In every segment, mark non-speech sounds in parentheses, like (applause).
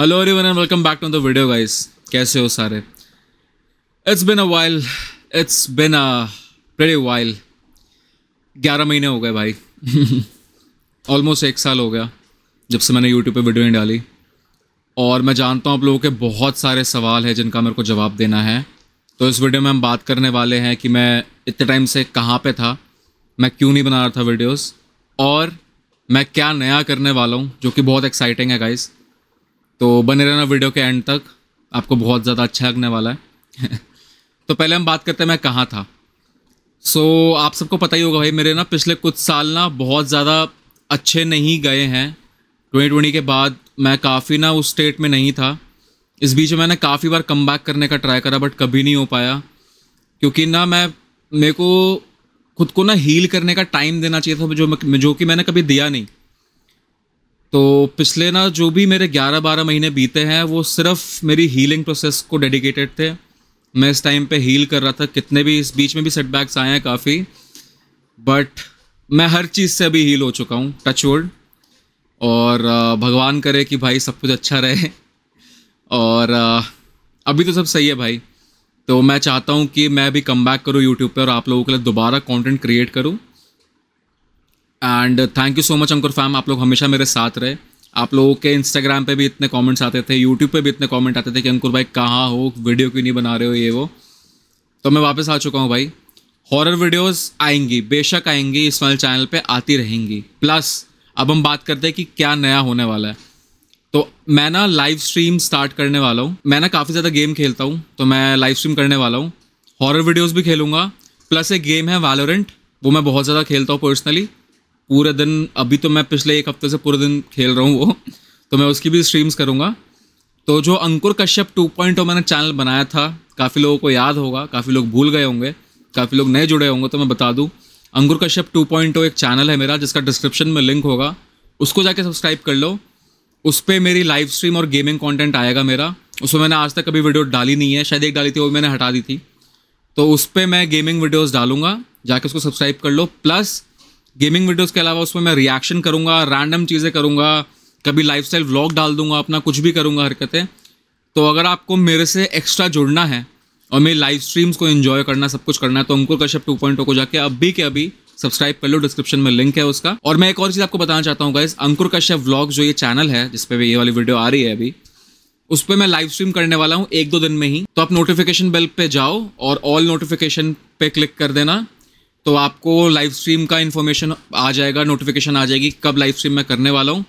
hello everyone and welcome back to the video guys कैसे हो सारे it's been a while it's been a very while ग्यारह महीने हो गए भाई ऑलमोस्ट (laughs) एक साल हो गया जब से मैंने यूट्यूब पे वीडियो नहीं डाली और मैं जानता हूँ आप लोगों के बहुत सारे सवाल हैं जिनका मेरे को जवाब देना है तो इस वीडियो में हम बात करने वाले हैं कि मैं इतने टाइम से कहाँ पे था मैं क्यों नहीं बना रहा था वीडियोस और मैं क्या नया करने वाला हूँ जो कि बहुत एक्साइटिंग है गाइज़ तो बने रहना वीडियो के एंड तक आपको बहुत ज़्यादा अच्छा लगने वाला है (laughs) तो पहले हम बात करते हैं मैं कहाँ था सो so, आप सबको पता ही होगा भाई मेरे ना पिछले कुछ साल ना बहुत ज़्यादा अच्छे नहीं गए हैं ट्वेंटी ट्वेंटी के बाद मैं काफ़ी ना उस स्टेट में नहीं था इस बीच में मैंने काफ़ी बार कम बैक करने का ट्राई करा बट कभी नहीं हो पाया क्योंकि ना मैं मेरे को खुद को ना हील करने का टाइम देना चाहिए था जो जो कि मैंने कभी दिया नहीं तो पिछले ना जो भी मेरे 11-12 महीने बीते हैं वो सिर्फ मेरी हीलिंग प्रोसेस को डेडिकेटेड थे मैं इस टाइम पे हील कर रहा था कितने भी इस बीच में भी सेटबैक्स आए हैं काफ़ी बट मैं हर चीज़ से अभी हील हो चुका हूँ टच वर्ड और भगवान करे कि भाई सब कुछ अच्छा रहे और अभी तो सब सही है भाई तो मैं चाहता हूँ कि मैं भी कम बैक करूँ यूट्यूब पर और आप लोगों के लिए दोबारा कॉन्टेंट क्रिएट करूँ and thank you so much Ankur fam आप लोग हमेशा मेरे साथ रहे आप लोगों के इंस्टाग्राम पे भी इतने कमेंट्स आते थे यूट्यूब पे भी इतने कमेंट आते थे कि अंकुर भाई कहाँ हो वीडियो क्यों नहीं बना रहे हो ये वो तो मैं वापस आ चुका हूँ भाई हॉरर वीडियोस आएंगी बेशक आएंगी इस वाले चैनल पे आती रहेंगी प्लस अब हम बात करते हैं कि क्या नया होने वाला है तो मैं ना लाइव स्ट्रीम स्टार्ट करने वाला हूँ मैं ना काफ़ी ज़्यादा गेम खेलता हूँ तो मैं लाइव स्ट्रीम करने वाला हूँ हॉरर वीडियोज़ भी खेलूँगा प्लस एक गेम है वैलोरेंट वो मैं बहुत ज़्यादा खेलता हूँ पर्सनली पूरे दिन अभी तो मैं पिछले एक हफ्ते से पूरे दिन खेल रहा हूँ वो तो मैं उसकी भी स्ट्रीम्स करूँगा तो जो Ankur Kashyap two point oh मैंने चैनल बनाया था काफ़ी लोगों को याद होगा काफ़ी लोग भूल गए होंगे काफ़ी लोग नए जुड़े होंगे तो मैं बता दूँ Ankur Kashyap two point oh एक चैनल है मेरा जिसका डिस्क्रिप्शन में लिंक होगा उसको जाके सब्सक्राइब कर लो उस पर मेरी लाइव स्ट्रीम और गेमिंग कॉन्टेंट आएगा मेरा उसमें मैंने आज तक कभी वीडियो डाली नहीं है शायद एक डाली थी वो मैंने हटा दी थी तो उस पर मैं गेमिंग वीडियोज़ डालूंगा जाके उसको सब्सक्राइब कर लो प्लस गेमिंग वीडियोस के अलावा उसमें मैं रिएक्शन करूँगा रैंडम चीज़ें करूँगा कभी लाइफ स्टाइल व्लॉग डाल दूंगा अपना कुछ भी करूँगा हरकतें तो अगर आपको मेरे से एक्स्ट्रा जुड़ना है और मेरी लाइव स्ट्रीम्स को इन्जॉय करना सब कुछ करना है तो Ankur Kashyap two point oh को जाके अभी के अभी सब्सक्राइब कर लो डिस्क्रिप्शन में लिंक है उसका और मैं एक और चीज़ आपको बताना चाहता हूँ गाइज अंकुर कश्यप व्लॉग जो ये चैनल है जिसपे भी ये वाली वीडियो आ रही है अभी उस पर मैं लाइव स्ट्रीम करने वाला हूँ एक दो दिन में ही तो आप नोटिफिकेशन बेल पे जाओ और ऑल नोटिफिकेशन पे क्लिक कर देना तो आपको लाइव स्ट्रीम का इन्फॉर्मेशन आ जाएगा नोटिफिकेशन आ जाएगी कब लाइव स्ट्रीम मैं करने वाला हूँ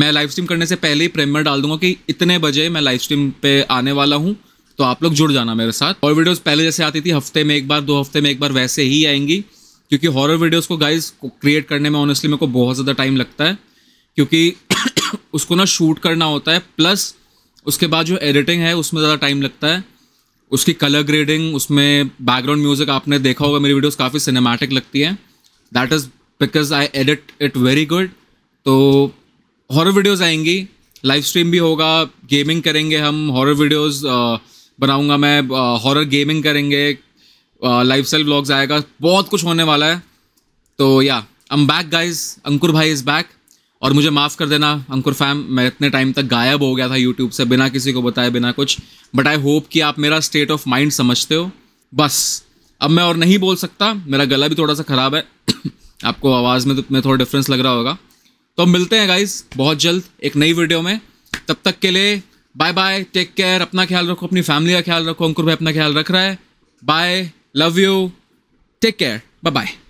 मैं लाइव स्ट्रीम करने से पहले ही प्रेमर डाल दूंगा कि इतने बजे मैं लाइव स्ट्रीम पे आने वाला हूँ तो आप लोग जुड़ जाना मेरे साथ और वीडियोज़ पहले जैसे आती थी हफ्ते में एक बार दो हफ्ते में एक बार वैसे ही आएंगी क्योंकि हॉरर वीडियोज़ को गाइज क्रिएट करने में ऑनेस्टली मेरे को बहुत ज़्यादा टाइम लगता है क्योंकि (coughs) उसको ना शूट करना होता है प्लस उसके बाद जो एडिटिंग है उसमें ज़्यादा टाइम लगता है उसकी कलर ग्रेडिंग उसमें बैकग्राउंड म्यूजिक आपने देखा होगा मेरी वीडियोस काफ़ी सिनेमैटिक लगती हैं that is because I edit it very good तो हॉरर वीडियोस आएंगी लाइव स्ट्रीम भी होगा गेमिंग करेंगे हम हॉरर वीडियोस बनाऊंगा मैं हॉरर गेमिंग करेंगे लाइफ स्टाइल ब्लॉग्स आएगा बहुत कुछ होने वाला है तो या एम बैक गाइज अंकुर भाई इज़ बैक और मुझे माफ़ कर देना अंकुर फैम मैं इतने टाइम तक गायब हो गया था यूट्यूब से बिना किसी को बताए बिना कुछ बट आई होप कि आप मेरा स्टेट ऑफ माइंड समझते हो बस अब मैं और नहीं बोल सकता मेरा गला भी थोड़ा सा ख़राब है (coughs) आपको आवाज़ में तो मैं थोड़ा डिफरेंस लग रहा होगा तो मिलते हैं गाइज बहुत जल्द एक नई वीडियो में तब तक के लिए बाय बाय टेक केयर अपना ख्याल रखो अपनी फैमिली का ख्याल रखो अंकुर भाई अपना ख्याल रख रहा है bye love you take care bye bye